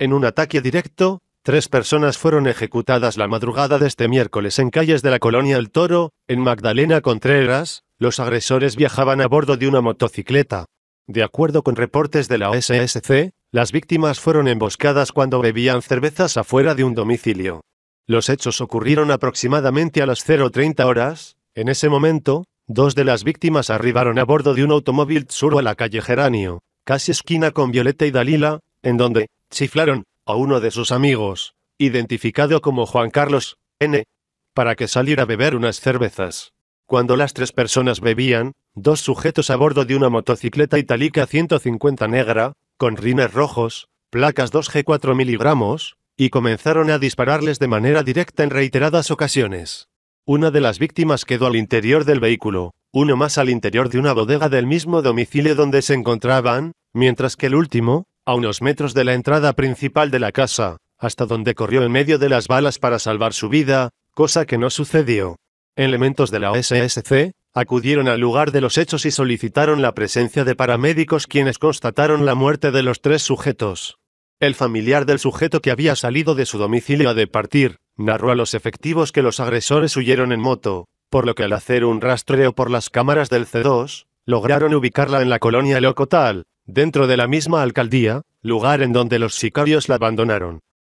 En un ataque directo, tres personas fueron ejecutadas la madrugada de este miércoles en calles de la colonia El Toro, en Magdalena Contreras. Los agresores viajaban a bordo de una motocicleta. De acuerdo con reportes de la OSSC, las víctimas fueron emboscadas cuando bebían cervezas afuera de un domicilio. Los hechos ocurrieron aproximadamente a las 0.30 horas. En ese momento, dos de las víctimas arribaron a bordo de un automóvil sur a la calle Geranio, casi esquina con Violeta y Dalila, en donde, chiflaron a uno de sus amigos, identificado como Juan Carlos N., para que saliera a beber unas cervezas. Cuando las tres personas bebían, dos sujetos a bordo de una motocicleta italica 150 negra, con rines rojos, placas 2G4 miligramos, y comenzaron a dispararles de manera directa en reiteradas ocasiones. Una de las víctimas quedó al interior del vehículo, uno más al interior de una bodega del mismo domicilio donde se encontraban, mientras que el último, a unos metros de la entrada principal de la casa, hasta donde corrió en medio de las balas para salvar su vida, cosa que no sucedió. Elementos de la OSSC acudieron al lugar de los hechos y solicitaron la presencia de paramédicos quienes constataron la muerte de los tres sujetos. El familiar del sujeto que había salido de su domicilio a partir, narró a los efectivos que los agresores huyeron en moto, por lo que al hacer un rastreo por las cámaras del C2, lograron ubicarla en la colonia Locotal, dentro de la misma alcaldía, lugar en donde los sicarios la abandonaron.